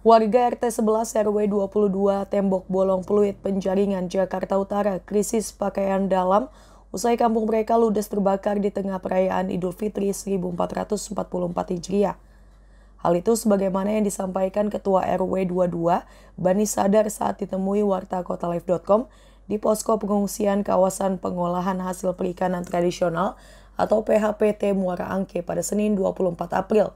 Warga RT 11 RW 22 Tembok Bolong Peluit Penjaringan Jakarta Utara krisis pakaian dalam usai kampung mereka ludes terbakar di tengah perayaan Idul Fitri 1444 Hijriah. Hal itu sebagaimana yang disampaikan Ketua RW 22 Bani Sadar saat ditemui wartakotalife.com di posko pengungsian kawasan pengolahan hasil perikanan tradisional atau PHPT Muara Angke pada Senin 24 April.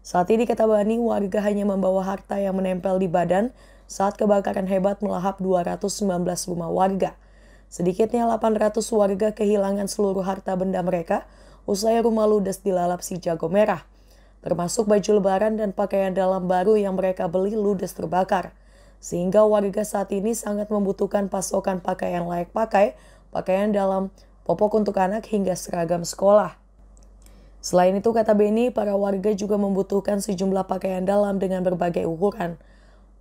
Saat ini kata Bani, warga hanya membawa harta yang menempel di badan saat kebakaran hebat melahap 219 rumah warga. Sedikitnya 800 warga kehilangan seluruh harta benda mereka usai rumah ludes dilalap si jago merah. Termasuk baju lebaran dan pakaian dalam baru yang mereka beli ludes terbakar. Sehingga warga saat ini sangat membutuhkan pasokan pakaian layak pakai, pakaian dalam, popok untuk anak hingga seragam sekolah. Selain itu, kata Beni, para warga juga membutuhkan sejumlah pakaian dalam dengan berbagai ukuran.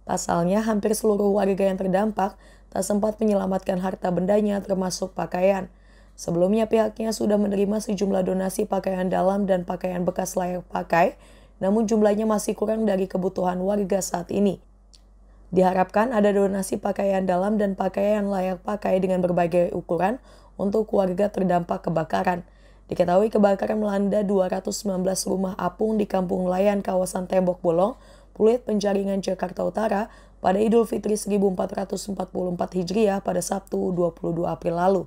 Pasalnya, hampir seluruh warga yang terdampak tak sempat menyelamatkan harta bendanya termasuk pakaian. Sebelumnya pihaknya sudah menerima sejumlah donasi pakaian dalam dan pakaian bekas layak pakai, namun jumlahnya masih kurang dari kebutuhan warga saat ini. Diharapkan ada donasi pakaian dalam dan pakaian layak pakai dengan berbagai ukuran untuk warga terdampak kebakaran. Diketahui kebakaran melanda 219 rumah apung di Kampung Layan kawasan Tembok Bolong, Pulit Penjaringan Jakarta Utara pada Idul Fitri 1444 Hijriah pada Sabtu 22 April lalu.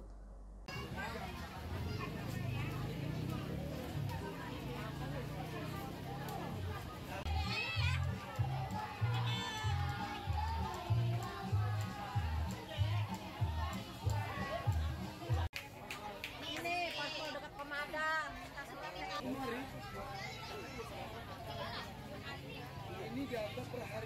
ini di atas perhatian